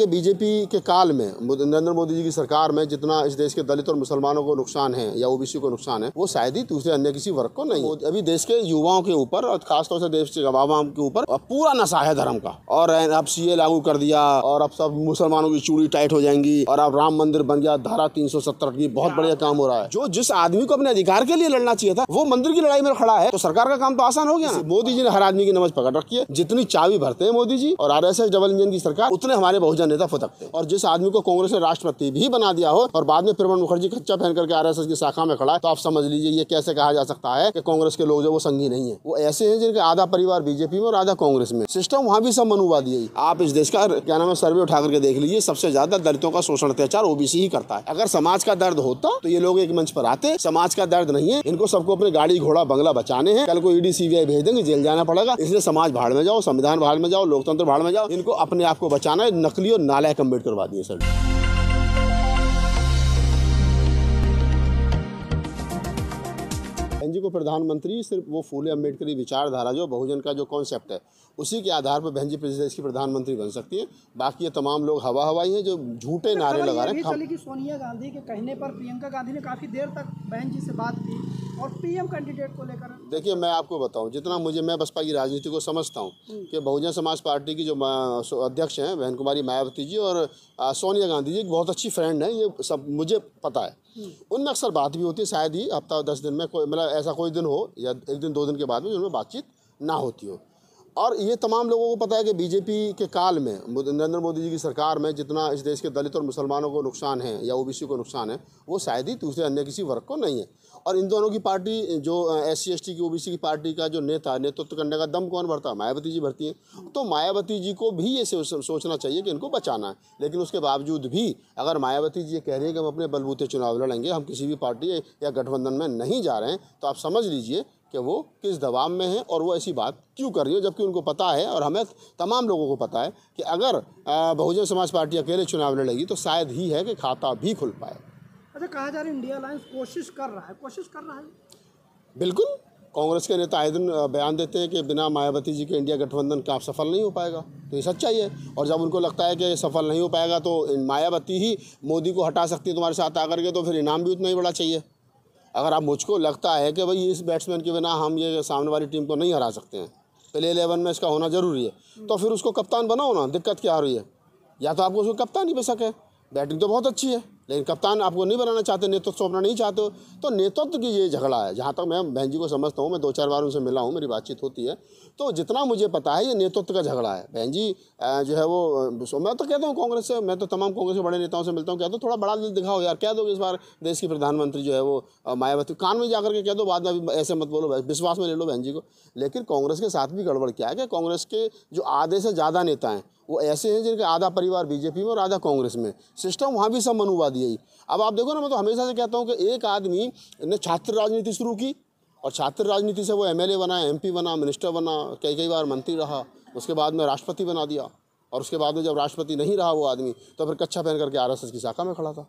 ये बीजेपी के काल में नरेंद्र मोदी जी की सरकार में जितना इस देश के दलित और मुसलमानों को नुकसान है या ओबीसी को नुकसान है वो शायद ही दूसरे अन्य किसी वर्ग को नहीं अभी देश के युवाओं के ऊपर और खासतौर से देश के आवाम के ऊपर पूरा नशा है धर्म का और अब सीए लागू कर दिया और अब सब मुसलमानों की चूड़ी टाइट हो जाएंगी और अब राम मंदिर बन गया धारा तीन की बहुत बढ़िया काम हो रहा है जो जिस आदमी को अपने अधिकार के लिए लड़ना चाहिए था वो मंदिर की लड़ाई में खड़ा है तो सरकार का काम तो आसान हो गया मोदी जी ने हर आदमी की नमज पकड़ रखी है जितनी चावी भरते हैं मोदी जी और आर डबल इंजन की सरकार उतने हमारे बहुजन का नेता फुदकते हैं और जिस आदमी को कांग्रेस ने राष्ट्रपति भी बना दिया हो और बाद में प्रणब मुखर्जी खच्चा पहन करके आर की शाखा में खड़ा है तो आप समझ लीजिए ये कैसे कहा जा सकता है कि कांग्रेस के लोग जो वो संगी नहीं है वो ऐसे हैं जिनके आधा परिवार बीजेपी में और आधा कांग्रेस में सिस्टम वहाँ भी सब मनुवादी है आप इस देश का क्या नाम है सर्वे उठा करके देख लीजिए सबसे ज्यादा दलितों का शोषण अत्याचार ओबीसी ही करता है अगर समाज का दर्द होता तो ये लोग एक मंच पर आते समाज का दर्द नहीं है इनको सबको अपने गाड़ी घोड़ा बंगला बचाने हैं कल को ईडी सीबीआई भेज देंगे जेल जाना पड़ेगा इसलिए समाज भाड़ में जाओ संविधान भाड़ में जाओ लोकतंत्र भाड़ में जाओ इनको अपने आप को बचाना है नकली और नालायक अम्बेडकर वादी है सर जी को प्रधानमंत्री सिर्फ वो फूले की विचारधारा जो बहुजन का जो कॉन्सेप्ट है उसी के आधार पर बहन जी देश की प्रधानमंत्री बन सकती है बाकी ये तमाम लोग हवा हवाई हैं जो झूठे अच्छा, नारे लगा रहे हैं कि सोनिया गांधी के कहने पर प्रियंका गांधी ने काफ़ी देर तक बहन जी से बात की और पीएम कैंडिडेट को लेकर देखिए मैं आपको बताऊं जितना मुझे मैं बसपा की राजनीति को समझता हूं हम्म। कि बहुजन समाज पार्टी की जो अध्यक्ष हैं बहन कुमारी मायावती जी और सोनिया गांधी जी एक बहुत अच्छी फ्रेंड हैं ये सब मुझे पता है उनमें अक्सर बात भी होती है शायद ही हफ्ता दस दिन में कोई मतलब ऐसा कोई दिन हो या एक दिन दो दिन के बाद में जिनमें बातचीत ना होती हो और ये तमाम लोगों को पता है कि बीजेपी के काल में नरेंद्र मोदी जी की सरकार में जितना इस देश के दलित और मुसलमानों को नुकसान है या ओबीसी को नुकसान है वो शायद ही दूसरे अन्य किसी वर्ग को नहीं है और इन दोनों की पार्टी जो एस सी की ओबीसी की पार्टी का जो नेता नेतृत्व करने का दम कौन भरता है मायावती जी भरती हैं तो मायावती जी को भी ये सोचना चाहिए कि इनको बचाना है लेकिन उसके बावजूद भी अगर मायावती जी ये कह रही है कि हम अपने बलबूते चुनाव लड़ेंगे हम किसी भी पार्टी या गठबंधन में नहीं जा रहे हैं तो आप समझ लीजिए कि वो किस दबाव में हैं और वो ऐसी बात क्यों कर रही है जबकि उनको पता है और हमें तमाम लोगों को पता है कि अगर बहुजन समाज पार्टी अकेले चुनाव लड़ेगी तो शायद ही है कि खाता भी खुल पाए अच्छा कहा जा रहा है इंडिया अलायंस कोशिश कर रहा है कोशिश कर रहा है बिल्कुल कांग्रेस के नेता आए दिन बयान देते हैं कि बिना मायावती जी के इंडिया गठबंधन का सफल नहीं हो पाएगा तो ये सच्चाई है और जब उनको लगता है कि सफल नहीं हो पाएगा तो मायावती ही मोदी को हटा सकती है तुम्हारे साथ आकर के तो फिर इनाम भी उतना ही बड़ा चाहिए अगर आप मुझको लगता है कि भाई इस बैट्समैन के बिना हम ये सामने वाली टीम को नहीं हरा सकते हैं प्ले एलेवन में इसका होना ज़रूरी है तो फिर उसको कप्तान बनाओ ना दिक्कत क्या हो रही है या तो आपको उसको कप्तान ही पे सके बैटिंग तो बहुत अच्छी है लेकिन कप्तान आपको नहीं बनाना चाहते नेतृत्व सौंपना नहीं चाहते हो तो नेतृत्व की ये झगड़ा है जहाँ तक मैं बहन जी को समझता हूँ मैं दो चार बार उनसे मिला हूँ मेरी बातचीत होती है तो जितना मुझे पता है ये नेतृत्व का झगड़ा है बहन जी जो है वो मैं तो कहता हूँ कांग्रेस से मैं तो तमाम कांग्रेस के बड़े नेताओं से मिलता हूँ कहता हूँ थोड़ा बड़ा दिल दिखाओ यार कह दो इस बार देश की प्रधानमंत्री जो है वो मायावती कान में जाकर के कह दो बाद में ऐसे मत बोलो विश्वास में ले लो बहन जी को लेकिन कांग्रेस के साथ भी गड़बड़ क्या है कि कांग्रेस के जो आधे से ज़्यादा नेता हैं वो ऐसे हैं जिनके आधा परिवार बीजेपी में और आधा कांग्रेस में सिस्टम वहाँ भी सब मनुवादी दी गई अब आप देखो ना मैं तो हमेशा से कहता हूँ कि एक आदमी ने छात्र राजनीति शुरू की और छात्र राजनीति से वो एम बना एम बना मिनिस्टर बना कई कई बार मंत्री रहा उसके बाद में राष्ट्रपति बना दिया और उसके बाद में जब राष्ट्रपति नहीं रहा वो आदमी तो फिर कच्छा पहन करके आर की शाखा में खड़ा था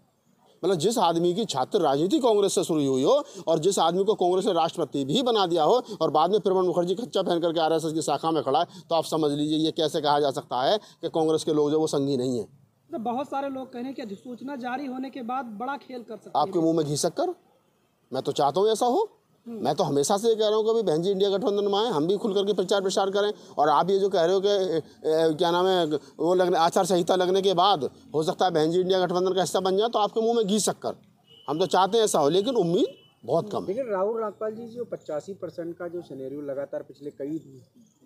मतलब जिस आदमी की छात्र राजनीति कांग्रेस से शुरू हुई हो और जिस आदमी को कांग्रेस ने राष्ट्रपति भी बना दिया हो और बाद में प्रवण मुखर्जी कच्चा पहन करके आरएसएस की शाखा में खड़ा है तो आप समझ लीजिए ये कैसे कहा जा सकता है कि कांग्रेस के लोग जो वो संगी नहीं है तो बहुत सारे लोग कह रहे हैं कि अधिसूचना जारी होने के बाद बड़ा खेल कर सकते आपके मुंह में घी सककर मैं तो चाहता हूँ ऐसा हो हम्म। मैं तो हमेशा से ये कह रहा हूँ कि बहन जी इंडिया गठबंधन में आए हम भी खुल करके प्रचार प्रसार करें और आप ये जो कह रहे हो कि क्या नाम है वो लगने आचार संहिता लगने के बाद हो सकता है बहन जी इंडिया गठबंधन का हिस्सा बन जाए तो आपके मुंह में घी शक्कर हम तो चाहते हैं ऐसा हो लेकिन उम्मीद बहुत कम लेकिन राहुल राजपाल जी जो पचासी परसेंट का जो सिनेरियो लगातार पिछले कई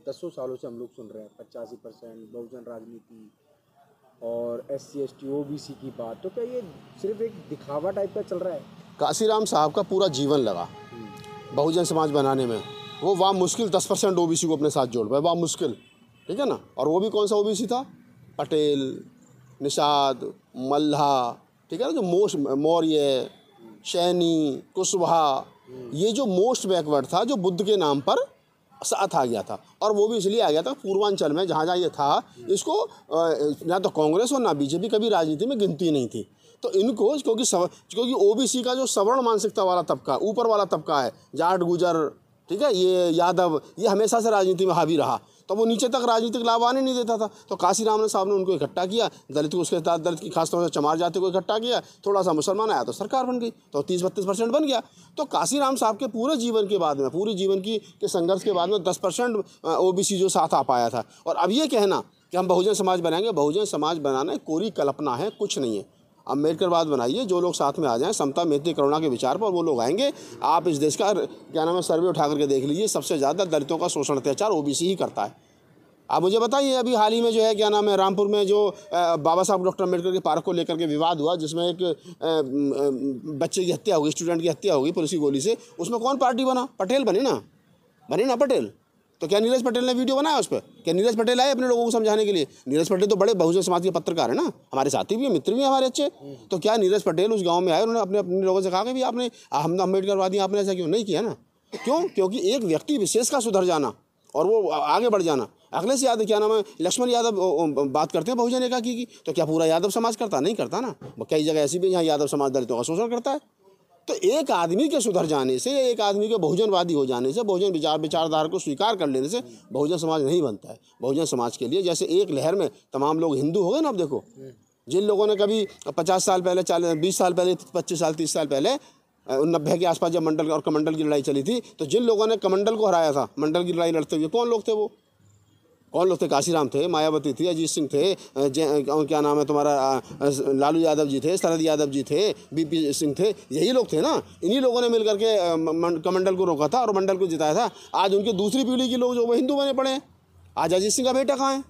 दसों सालों से हम लोग सुन रहे हैं पचासी परसेंट बहुजन राजनीति और S C S T O B C की बात तो क्या ये सिर्फ एक दिखावा टाइप का चल रहा है काशीराम साहब का पूरा जीवन लगा हम्म। बहुजन समाज बनाने में वो वाह मुश्किल दस परसेंट ओ बी सी को अपने साथ जोड़ पाए वाह मुश्किल ठीक है ना और वो भी कौन सा ओ बी सी था पटेल निषाद मल्हा ठीक है ना जो मोस्ट मौर्य शैनी कुशवाहा हम्म। ये जो मोस्ट बैकवर्ड था जो बुद्ध के नाम पर साथ आ गया था और वो भी इसलिए आ गया था पूर्वांचल में जहाँ जहाँ ये था इसको ना तो कांग्रेस और ना बीजेपी कभी राजनीति में गिनती नहीं थी तो इनको क्योंकि क्योंकि ओबीसी का जो सवर्ण मानसिकता वाला तबका ऊपर वाला तबका है जाट गुजर ठीक है ये यादव ये हमेशा से राजनीति में हावी रहा तो वो नीचे तक राजनीतिक लाभ आने नहीं देता था तो काशी रामन साहब ने उनको इकट्ठा किया दलित को उसके साथ दलित की खासतौर से चमार जाति को इकट्ठा किया थोड़ा सा मुसलमान आया तो सरकार बन गई तो तीस बत्तीस परसेंट बन गया तो काशी राम साहब के पूरे जीवन के बाद में पूरे जीवन की के संघर्ष के बाद में दस परसेंट ओ जो साथ आ पाया था और अब ये कहना कि हम बहुजन समाज बनाएंगे बहुजन समाज बनाना कोरी कल्पना है कुछ नहीं है बात बनाइए जो लोग साथ में आ जाएं समता मेहती करुणा के विचार पर वो लोग आएंगे आप इस देश का क्या नाम है सर्वे उठा करके देख लीजिए सबसे ज़्यादा दलितों का शोषण अत्याचार ओबीसी ही करता है आप मुझे बताइए अभी हाल ही में जो है क्या नाम है रामपुर में जो बाबा साहब डॉक्टर अम्बेडकर के पार्क को लेकर के विवाद हुआ जिसमें एक बच्चे की हत्या होगी स्टूडेंट की हत्या होगी पुलिस की गोली से उसमें कौन पार्टी बना पटेल बने ना बने ना पटेल तो क्या नीरज पटेल ने वीडियो बनाया उस पर क्या नीरज पटेल आए अपने लोगों को समझाने के लिए नीरज पटेल तो बड़े बहुजन समाज के पत्रकार है ना हमारे साथी भी हैं मित्र भी हमारे अच्छे तो क्या नीरज पटेल उस गाँव में आए उन्होंने अपने अपने लोगों से कहा कि भी आपने हम वादी आपने ऐसा क्यों नहीं किया ना क्यों क्योंकि एक व्यक्ति विशेष का सुधर जाना और वो आगे बढ़ जाना अखिलेश यादव क्या नाम है लक्ष्मण यादव बात करते हैं बहुजन एका की तो क्या पूरा यादव समाज करता नहीं करता ना कई जगह ऐसी भी जहाँ यादव समाज दलितों का शोषण करता है तो एक आदमी के सुधर जाने से या एक आदमी के बहुजनवादी हो जाने से बहुजन विचार विचारधारा को स्वीकार कर लेने से बहुजन समाज नहीं बनता है बहुजन समाज के लिए जैसे एक लहर में तमाम लोग हिंदू हो गए ना अब देखो जिन लोगों ने कभी पचास साल पहले चालीस बीस साल पहले पच्चीस साल तीस साल पहले नब्बे के आसपास जब मंडल और कमंडल की लड़ाई चली थी तो जिन लोगों ने कमंडल को हराया था मंडल की लड़ाई लड़ते हुए कौन लोग थे वो कौन लोग थे काशीराम थे मायावती थी अजीत सिंह थे क्या नाम है तुम्हारा लालू यादव जी थे शरद यादव जी थे बीपी सिंह थे यही लोग थे ना इन्हीं लोगों ने मिल करके कमंडल को रोका था और मंडल को जिताया था आज उनकी दूसरी पीढ़ी के लोग जो वो हिंदू बने पड़े आज अजीत सिंह का बेटा कहाँ है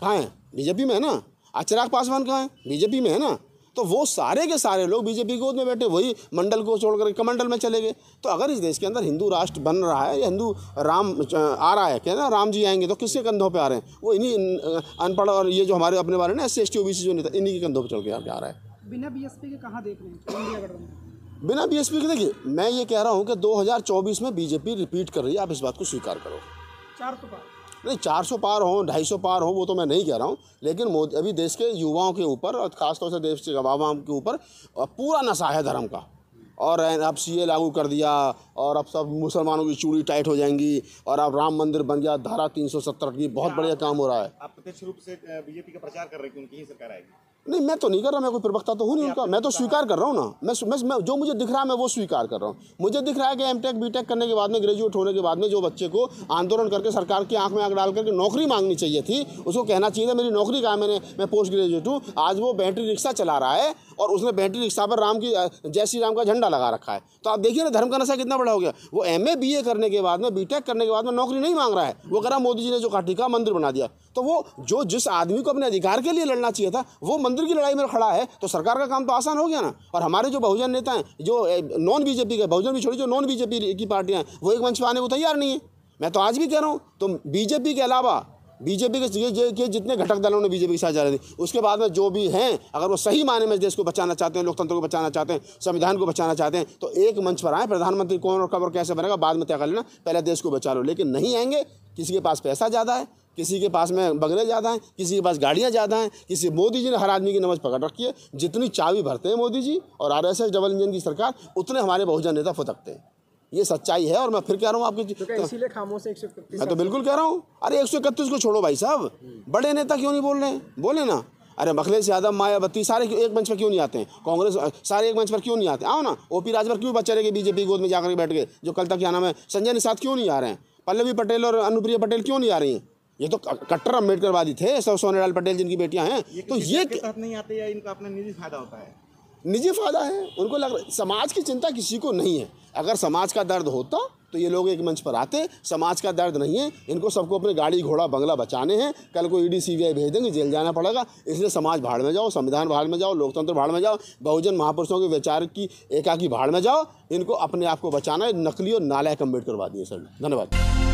कहाँ है बीजेपी में है ना आज चिराग पासवान कहाँ है बीजेपी में है ना तो वो सारे के सारे लोग बीजेपी गोद में बैठे वही मंडल को छोड़कर कमंडल में चले गए तो अगर इस देश के अंदर हिंदू राष्ट्र बन रहा है या हिंदू राम आ रहा है कहना राम जी आएंगे तो किसके कंधों पर आ रहे हैं वो इन्हीं अनपढ़ और ये जो हमारे अपने बारे में S C S T O B C जो नहीं था इन्हीं के कंधों पर चल के आ रहा है बिना बीएसपी के कहाँ देख रहे हैं बिना बीएसपी के देखिए मैं ये कह रहा हूँ कि 2024 में बीजेपी रिपीट कर रही है आप इस बात को स्वीकार करो चार तो नहीं चार सौ पार हों सौ पार हों वो तो मैं नहीं कह रहा हूँ लेकिन मोदी अभी देश के युवाओं के ऊपर और ख़ासतौर से देश के आवाम के ऊपर पूरा नशा है धर्म का और अब सी ए लागू कर दिया और अब सब मुसलमानों की चूड़ी टाइट हो जाएंगी और अब राम मंदिर बन गया धारा तीन सौ सत्तर की बहुत बढ़िया काम हो रहा है आप प्रत्यक्ष रूप से बीजेपी का प्रचार कर रहे हैं उनकी ही सरकार आएगी नहीं मैं तो नहीं कर रहा मैं कोई प्रवक्ता तो हूँ नहीं उनका मैं तो, तो स्वीकार कर रहा हूँ ना मैं, मैं मैं जो मुझे दिख रहा है मैं वो स्वीकार कर रहा हूँ मुझे दिख रहा है कि एम टेक बी टेक करने के बाद में ग्रेजुएट होने के बाद में जो बच्चे को आंदोलन करके सरकार की आंख में आंख डाल करके नौकरी मांगनी चाहिए थी उसको कहना चाहिए था मेरी नौकरी कहा मैंने मैं पोस्ट ग्रेजुएट हूँ आज वो बैटरी रिक्शा चला रहा है और उसने बैटरी रिक्शा पर राम की जय श्री राम का झंडा लगा रखा है तो आप देखिए ना धर्म का नशा कितना बड़ा हो गया वो एम ए बी ए करने के बाद में बी टेक करने के बाद में नौकरी नहीं मांग रहा है वो कह रहा मोदी जी ने जो काठी का मंदिर बना दिया तो वो जो जिस आदमी को अपने अधिकार के लिए लड़ना चाहिए था वो मंदिर की लड़ाई में खड़ा है तो सरकार का काम तो आसान हो गया ना और हमारे जो बहुजन नेता हैं जो नॉन बीजेपी के बहुजन भी छोड़ी जो नॉन बीजेपी की पार्टियाँ हैं वो एक मंच पर आने को तैयार नहीं है मैं तो आज भी कह रहा हूँ तो बीजेपी के अलावा बीजेपी के के जितने घटक दलों ने बीजेपी के साथ जा रही उसके बाद में जो भी हैं अगर वो सही माने में देश को बचाना चाहते हैं लोकतंत्र को बचाना चाहते हैं संविधान को बचाना चाहते हैं तो एक मंच पर आए प्रधानमंत्री कौन और कब और कैसे बनेगा बाद में तय कर लेना पहले देश को बचा लो लेकिन नहीं आएंगे किसी के पास पैसा ज़्यादा है किसी के पास में बंगले ज़्यादा हैं किसी के पास गाड़ियाँ ज़्यादा हैं किसी मोदी जी ने हर आदमी की नमज पकड़ रखी है जितनी चाबी भरते हैं मोदी जी और R S S double engine की सरकार उतने हमारे बहुजन नेता फुतकते हैं ये सच्चाई है और मैं फिर कह रहा हूँ आपकी तो, तो इसीलिए खामोश सौ मैं तो बिल्कुल कह रहा हूँ अरे एक सौ इकतीस को छोड़ो भाई साहब बड़े नेता क्यों नहीं बोल रहे हैं बोले ना अरे अखिलेश यादव मायावती सारे एक मंच पर क्यों नहीं आते हैं कांग्रेस सारे एक मंच पर क्यों नहीं आते आओ ना ओ पी राजभर क्यों बच्चे रहे बीजेपी गोद में जाकर बैठ गए जो कल तक क्या नाम है संजय निषाद क्यों नहीं आ रहे हैं पल्लवी पटेल और अनुप्रिया पटेल क्यों नहीं आ रही हैं ये तो कट्टर अम्बेडकर वादी थे सब सोनेलाल पटेल जिनकी बेटियां हैं तो ये नहीं आते या इनका अपना निजी फायदा होता है निजी फायदा है उनको लग रहा समाज की चिंता किसी को नहीं है अगर समाज का दर्द होता तो ये लोग एक मंच पर आते समाज का दर्द नहीं है इनको सबको अपने गाड़ी घोड़ा बंगला बचाने हैं कल को ईडी सीबीआई भेज देंगे जेल जाना पड़ेगा इसलिए समाज भाड़ में जाओ संविधान भाड़ में जाओ लोकतंत्र भाड़ में जाओ बहुजन महापुरुषों के विचार की एकाकी भाड़ में जाओ इनको अपने आप को बचाना है नकली और नालायक अम्बेडकरवादी है सर धन्यवाद